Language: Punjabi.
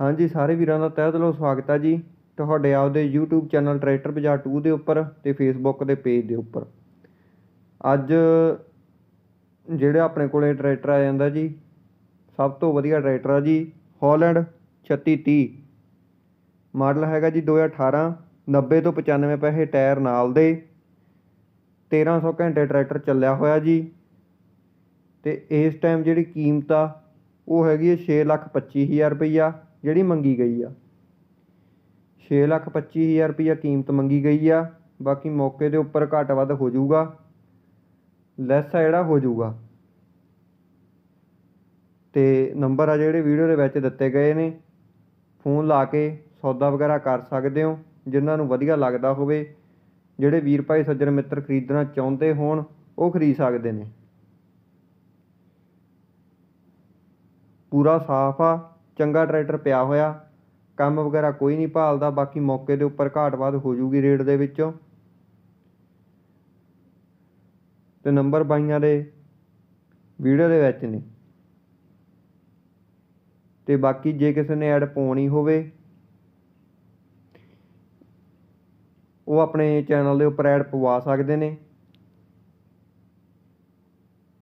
ਹਾਂਜੀ ਸਾਰੇ ਵੀਰਾਂ ਦਾ ਤਹਿ ਦਿਲੋਂ ਸਵਾਗਤ ਹੈ ਜੀ ਤੁਹਾਡੇ ਆਪਦੇ YouTube ਚੈਨਲ ਟਰੈਕਟਰ ਬਾਜ਼ਾਰ 2 ਦੇ ਉੱਪਰ ਤੇ Facebook ਦੇ ਪੇਜ ਦੇ ਉੱਪਰ ਅੱਜ ਜਿਹੜਾ ਆਪਣੇ ਕੋਲੇ ਟਰੈਕਟਰ ਆ ਜਾਂਦਾ ਜੀ ਸਭ ਤੋਂ ਵਧੀਆ ਟਰੈਕਟਰ ਆ ਜੀ ਹਾਲੈਂਡ 3630 ਮਾਡਲ ਹੈਗਾ ਜੀ 2018 90 ਤੋਂ 95 ਪੈਸੇ ਟਾਇਰ ਨਾਲ ਦੇ 1300 ਘੰਟੇ ਟਰੈਕਟਰ ਚੱਲਿਆ ਹੋਇਆ ਜੀ ਤੇ ਇਸ ਟਾਈਮ ਜਿਹੜੀ ਕੀਮਤ ਆ ਉਹ ਹੈਗੀ 6 ਲੱਖ 25 ਹਜ਼ਾਰ ਰੁਪਈਆ ਜਿਹੜੀ ਮੰਗੀ ਗਈ ਆ 6 ਲੱਖ ਪੱਚੀ ਹਜ਼ਾਰ ਕੀਮਤ ਮੰਗੀ ਗਈ ਆ ਬਾਕੀ ਮੌਕੇ ਦੇ ਉੱਪਰ ਘਟ ਵੱਧ ਹੋ ਜਾਊਗਾ ਲੈਸ ਆ ਜਿਹੜਾ ਹੋ ਜਾਊਗਾ ਤੇ ਨੰਬਰ ਆ ਜਿਹੜੇ ਵੀਡੀਓ ਦੇ ਵਿੱਚ ਦਿੱਤੇ ਗਏ ਨੇ ਫੋਨ ਲਾ ਕੇ ਸੌਦਾ ਵਗੈਰਾ ਕਰ ਸਕਦੇ ਹੋ ਜਿਨ੍ਹਾਂ ਨੂੰ ਵਧੀਆ ਲੱਗਦਾ ਹੋਵੇ ਜਿਹੜੇ ਵੀਰ ਭਾਈ ਸੱਜਣ ਮਿੱਤਰ ਖਰੀਦਣਾ ਚਾਹੁੰਦੇ ਹੋਣ ਉਹ ਖਰੀਦ ਸਕਦੇ ਨੇ ਪੂਰਾ ਸਾਫ ਆ ਚੰਗਾ ਟਰੈਕਟਰ ਪਿਆ ਹੋਇਆ ਕੰਮ ਵਗੈਰਾ ਕੋਈ ਨਹੀਂ ਭਾਲਦਾ ਬਾਕੀ ਮੌਕੇ ਦੇ ਉੱਪਰ ਘਾਟ ਵਾਧ ਹੋ ਜੂਗੀ ਰੇਟ ਦੇ ਵਿੱਚੋਂ ਤੇ ਨੰਬਰ ਬਾਈਆਂ ਦੇ ਵੀਡੀਓ ਦੇ ਵਿੱਚ ਨੇ ਤੇ ਬਾਕੀ ਜੇ ਕਿਸੇ ਨੇ ਐਡ ਪਾਉਣੀ ਹੋਵੇ ਉਹ ਆਪਣੇ ਚੈਨਲ ਦੇ ਉੱਪਰ ਐਡ ਪਵਾ ਸਕਦੇ ਨੇ